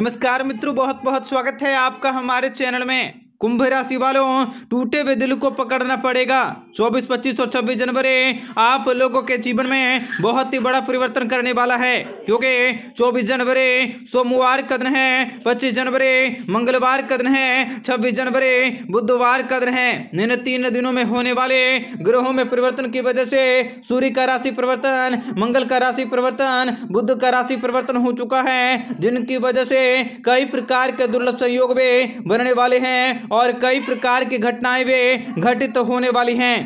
नमस्कार मित्रों बहुत बहुत स्वागत है आपका हमारे चैनल में कुंभ राशि वालों टूटे हुए दिल को पकड़ना पड़ेगा चौबीस पच्चीस और छब्बीस जनवरी आप लोगों के जीवन में बहुत ही बड़ा परिवर्तन करने वाला है क्योंकि चौबीस जनवरी सोमवार का दिन है पच्चीस जनवरी मंगलवार का दिन है छब्बीस जनवरी बुधवार का दिन है इन तीन दिनों में होने वाले ग्रहों में परिवर्तन की वजह से सूर्य का राशि परिवर्तन मंगल का राशि परिवर्तन बुद्ध का राशि परिवर्तन हो चुका है जिनकी वजह से कई प्रकार के दुर्लभ संयोग भी बनने वाले हैं और कई प्रकार की घटनाएं भी घटित होने वाली हैं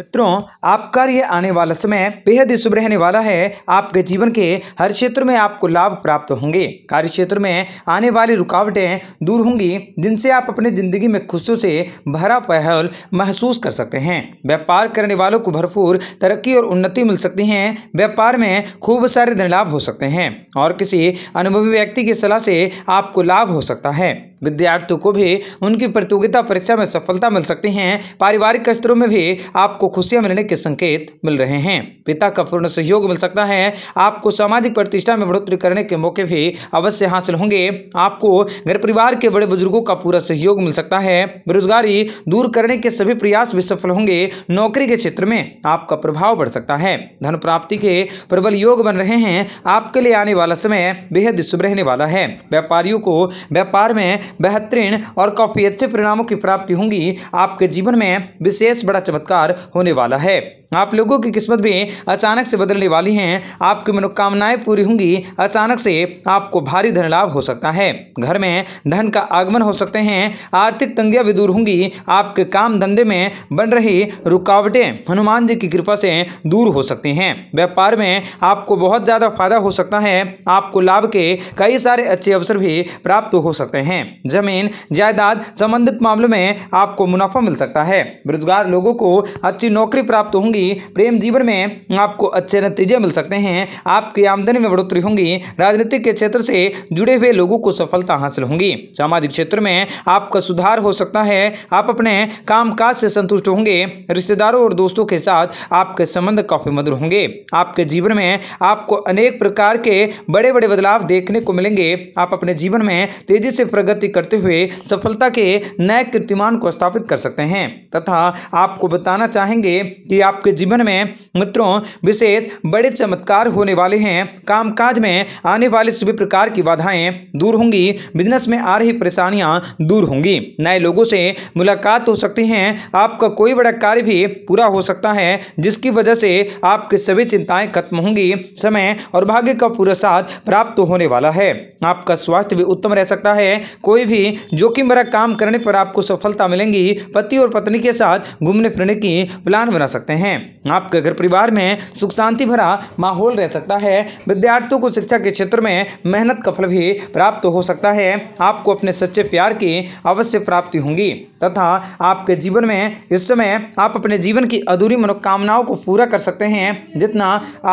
मित्रों आपका ये आने वाला समय बेहद ही शुभ रहने वाला है आपके जीवन के हर क्षेत्र में आपको लाभ प्राप्त होंगे कार्य क्षेत्र में आने वाली रुकावटें दूर होंगी जिनसे आप अपने जिंदगी में खुशियों से भरा पहल महसूस कर सकते हैं व्यापार करने वालों को भरपूर तरक्की और उन्नति मिल सकती है व्यापार में खूब सारे धन लाभ हो सकते हैं और किसी अनुभवी व्यक्ति की सलाह से आपको लाभ हो सकता है विद्यार्थियों को भी उनकी प्रतियोगिता परीक्षा में सफलता मिल सकती है पारिवारिक स्तरों में भी आपको खुशियां मिलने के संकेत मिल रहे हैं पिता का पूर्ण सहयोग मिल सकता है आपको सामाजिक प्रतिष्ठा में बढ़ोतरी करने के मौके भी अवश्य हासिल होंगे आपको घर परिवार के बड़े बुजुर्गों का पूरा सहयोग मिल सकता है बेरोजगारी दूर करने के सभी प्रयास भी सफल होंगे नौकरी के क्षेत्र में आपका प्रभाव बढ़ सकता है धन प्राप्ति के प्रबल योग बन रहे हैं आपके लिए आने वाला समय बेहद शुभ रहने वाला है व्यापारियों को व्यापार में बेहतरीन और काफ़ी अच्छे परिणामों की प्राप्ति होंगी आपके जीवन में विशेष बड़ा चमत्कार होने वाला है आप लोगों की किस्मत भी अचानक से बदलने वाली है आपकी मनोकामनाएं पूरी होंगी अचानक से आपको भारी धन लाभ हो सकता है घर में धन का आगमन हो सकते हैं आर्थिक तंगियां भी दूर होंगी आपके काम धंधे में बन रही रुकावटें हनुमान जी की कृपा से दूर हो सकती हैं व्यापार में आपको बहुत ज़्यादा फायदा हो सकता है आपको लाभ के कई सारे अच्छे अवसर भी प्राप्त हो सकते हैं जमीन जायदाद संबंधित मामलों में आपको मुनाफा मिल सकता है बेरोजगार लोगों को अच्छी नौकरी प्राप्त होंगी होंगी प्रेम जीवन में आपको अच्छे नतीजे मिल सकते हैं आपकी आमदनी में बढ़ोतरी होंगी राजनीतिक के क्षेत्र से जुड़े हुए लोगों को सफलता हासिल होंगी सामाजिक क्षेत्र में आपका सुधार हो सकता है आप अपने कामकाज से संतुष्ट होंगे रिश्तेदारों और दोस्तों के साथ आपके संबंध काफ़ी मधुर होंगे आपके जीवन में आपको अनेक प्रकार के बड़े बड़े बदलाव देखने को मिलेंगे आप अपने जीवन में तेजी से प्रगति करते हुए सफलता के नए कीर्तिमान को स्थापित कर सकते हैं तथा आपको बताना चाहेंगे कि आप आपके जीवन में मित्रों विशेष बड़े चमत्कार होने वाले हैं कामकाज में आने वाले सभी प्रकार की बाधाएं दूर होंगी बिजनेस में आ रही परेशानियां दूर होंगी नए लोगों से मुलाकात हो सकती है आपका कोई बड़ा कार्य भी पूरा हो सकता है जिसकी वजह से आपकी सभी चिंताएं खत्म होंगी समय और भाग्य का पूरा साथ प्राप्त होने वाला है आपका स्वास्थ्य भी उत्तम रह सकता है कोई भी जोखिम भरा काम करने पर आपको सफलता मिलेंगी पति और पत्नी के साथ घूमने फिरने की प्लान बना सकते हैं हैं आपके घर परिवार में सुख शांति भरा माहौल रह सकता है विद्यार्थियों को शिक्षा के क्षेत्र में मेहनत का फल भी प्राप्त तो हो सकता है आपको अपने सच्चे प्यार की अवश्य प्राप्ति होंगी तथा आपके जीवन में इस समय आप अपने जीवन की अधूरी मनोकामनाओं को पूरा कर सकते हैं जितना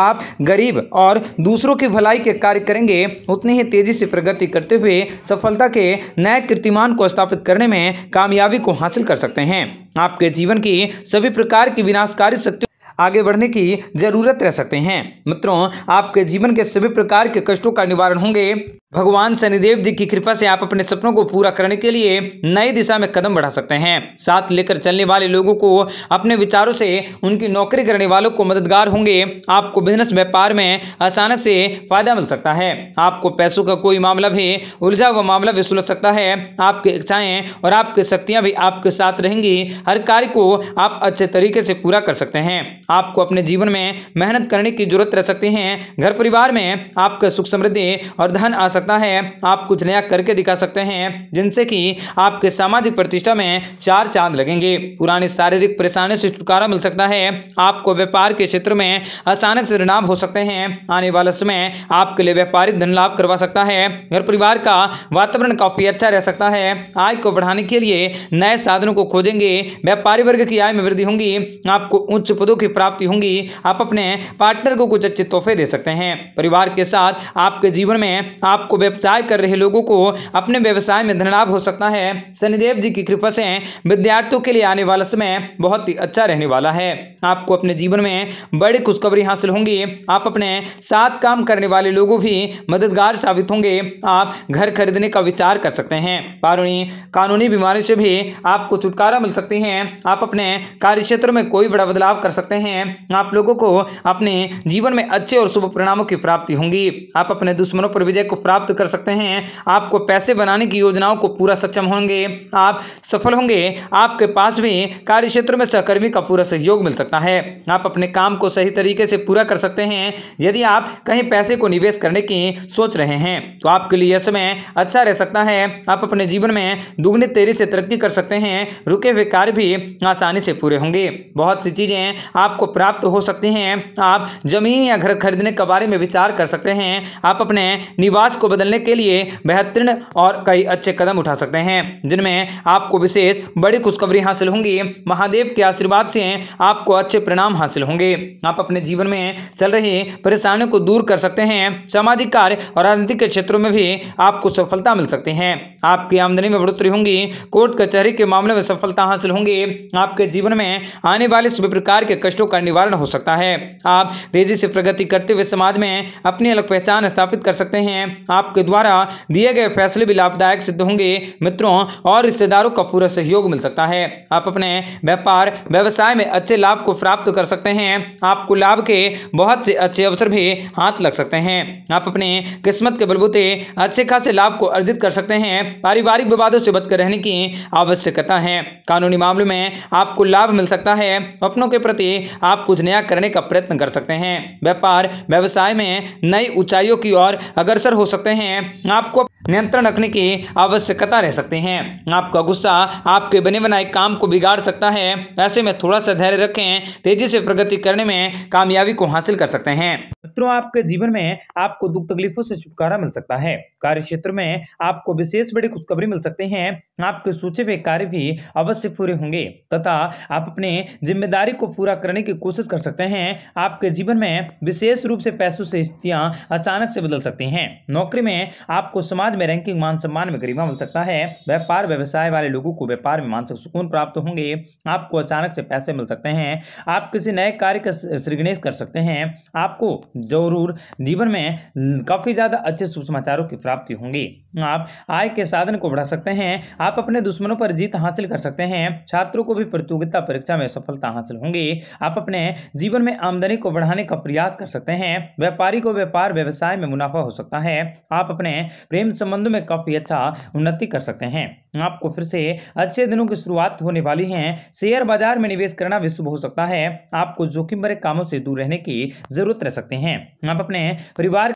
आप गरीब और दूसरों की भलाई के कार्य करेंगे उतनी ही तेजी से प्रगति करते हुए सफलता के नए कीर्तिमान को स्थापित करने में कामयाबी को हासिल कर सकते हैं आपके जीवन के सभी प्रकार की विनाशकारी शक्ति आगे बढ़ने की जरूरत रह सकते हैं मित्रों आपके जीवन के सभी प्रकार के कष्टों का निवारण होंगे भगवान शनिदेव जी की कृपा से आप अपने सपनों को पूरा करने के लिए नई दिशा में कदम बढ़ा सकते हैं साथ लेकर चलने वाले लोगों को अपने विचारों से उनकी नौकरी करने वालों को मददगार होंगे आपको बिजनेस व्यापार में अचानक से फायदा मिल सकता है आपको पैसों का कोई मामला भी उलझा हुआ मामला भी सुलझ सकता है आपकी इच्छाएं और आपकी शक्तियाँ भी आपके साथ रहेंगी हर कार्य को आप अच्छे तरीके से पूरा कर सकते हैं आपको अपने जीवन में मेहनत करने की जरूरत रह सकती है घर परिवार में आपका सुख समृद्धि और धन आ सकता सकता है आप कुछ नया करके दिखा सकते हैं जिनसे कि आपके सामाजिक प्रतिष्ठा में चार चांद लगेंगे पुरानी शारीरिक परेशानी से छुटकारा मिल सकता है आपको व्यापार के क्षेत्र में आसानी से परिणाम हो सकते हैं आने वाले समय आपके लिए व्यापारिक धन लाभ करवा सकता है घर परिवार का वातावरण काफी अच्छा रह सकता है आय को बढ़ाने के लिए नए साधनों को खोजेंगे व्यापारी वर्ग की आय में वृद्धि होंगी आपको उच्च पदों की प्राप्ति होंगी आप अपने पार्टनर को कुछ अच्छे तोहफे दे सकते हैं परिवार के साथ आपके जीवन में आपको आपको व्यवसाय कर रहे लोगों को अपने व्यवसाय में धनलाभ हो सकता है शनिदेव जी की कृपा से विद्यार्थियों के लिए आने वाला समय बहुत ही अच्छा रहने वाला है आपको अपने जीवन में बड़ी खुशखबरी हासिल होंगी आप अपने साथ काम करने वाले लोगों भी मददगार साबित होंगे आप घर खरीदने का विचार कर सकते हैं पारुणी कानूनी बीमारी से भी आपको छुटकारा मिल सकती है आप अपने कार्य क्षेत्र में कोई बड़ा बदलाव कर सकते हैं आप लोगों को अपने जीवन में अच्छे और शुभ परिणामों की प्राप्ति होंगी आप अपने दुश्मनों पर विजय को प्राप्त प्राप्त कर सकते हैं आपको पैसे बनाने की योजनाओं को पूरा सक्षम होंगे आप सफल होंगे आपके पास भी कार्य क्षेत्र में सहकर्मी का पूरा सहयोग मिल सकता है आप अपने काम को सही तरीके से पूरा कर सकते हैं यदि आप कहीं पैसे को निवेश करने की सोच रहे हैं तो आपके लिए यह समय अच्छा रह सकता है आप अपने जीवन में दुगने तेरी से तरक्की कर सकते हैं रुके हुए कार्य भी आसानी से पूरे होंगे बहुत सी चीज़ें आपको प्राप्त हो सकती हैं आप जमीन या घर खरीदने के बारे में विचार कर सकते हैं आप अपने निवास को बदलने के लिए बेहतरीन और कई अच्छे कदम उठा सकते हैं जिनमें आपको विशेष बड़ी खुशखबरी हासिल होंगी महादेव के आशीर्वाद से आपको अच्छे परिणाम हासिल होंगे आप अपने जीवन में चल रही परेशानियों को दूर कर सकते हैं सामाजिक कार्य और राजनीतिक के क्षेत्रों में भी आपको सफलता मिल सकती है आपकी आमदनी में बढ़ोतरी होंगी कोर्ट कचहरी के मामले में सफलता हासिल होंगी आपके जीवन में आने वाले सभी प्रकार के कष्टों का निवारण हो सकता है आप तेजी से प्रगति करते हुए समाज में अपनी अलग पहचान स्थापित कर सकते हैं आपके द्वारा दिए गए फैसले भी लाभदायक सिद्ध होंगे मित्रों और रिश्तेदारों का पूरा सहयोग मिल सकता है आप अपने व्यापार व्यवसाय में अच्छे लाभ को प्राप्त कर सकते हैं आपको लाभ के बहुत से अच्छे अवसर भी हाथ लग सकते हैं आप अपने किस्मत के बलबूते अच्छे खासे लाभ को अर्जित कर सकते हैं पारिवारिक विवादों से बचकर रहने की आवश्यकता है कानूनी मामले में आपको लाभ मिल सकता है अपनों के प्रति आप कुछ नया करने का प्रयत्न कर सकते हैं व्यापार व्यवसाय में नई ऊंचाइयों की ओर अग्रसर हो सकते सकते हैं आपको नियंत्रण रखने की आवश्यकता रह सकते हैं आपका गुस्सा आपके बने बनाए काम को बिगाड़ सकता है ऐसे में थोड़ा सा धैर्य रखें तेजी से प्रगति करने में कामयाबी को हासिल कर सकते हैं मित्रों आपके जीवन में आपको दुख तकलीफों से छुटकारा मिल सकता है कार्य क्षेत्र में आपको विशेष बड़ी खुशखबरी मिल सकते हैं आपके सोचे हुए कार्य भी अवश्य पूरे होंगे तथा आप अपने जिम्मेदारी को पूरा करने की कोशिश कर सकते हैं आपके जीवन में विशेष रूप से पैसों से स्थितियाँ अचानक से बदल सकती हैं नौकरी में आपको समाज समाज में रैंकिंग मान सम्मान में गरिमा मिल सकता है व्यापार व्यवसाय वाले लोगों को व्यापार में मानसिक सुकून प्राप्त होंगे आपको अचानक से पैसे मिल सकते हैं आप किसी नए कार्य का सृगणेश कर सकते हैं आपको जरूर जीवन में काफ़ी ज़्यादा अच्छे शुभ समाचारों की प्राप्ति होंगी आप आय के साधन को बढ़ा सकते हैं आप अपने दुश्मनों पर जीत हासिल कर सकते हैं छात्रों को भी प्रतियोगिता परीक्षा में सफलता हासिल होंगी आप अपने जीवन में आमदनी को बढ़ाने का प्रयास कर सकते हैं व्यापारी को व्यापार व्यवसाय में मुनाफा हो सकता है आप अपने प्रेम संबंधों में काफ़ी अच्छा उन्नति कर सकते हैं आपको फिर से अच्छे दिनों की शुरुआत होने वाली है शेयर बाजार में निवेश करना भी शुभ हो सकता है आपको जोखिम भरे कामों से दूर रहने की जरूरत रह सकते हैं आप अपने परिवार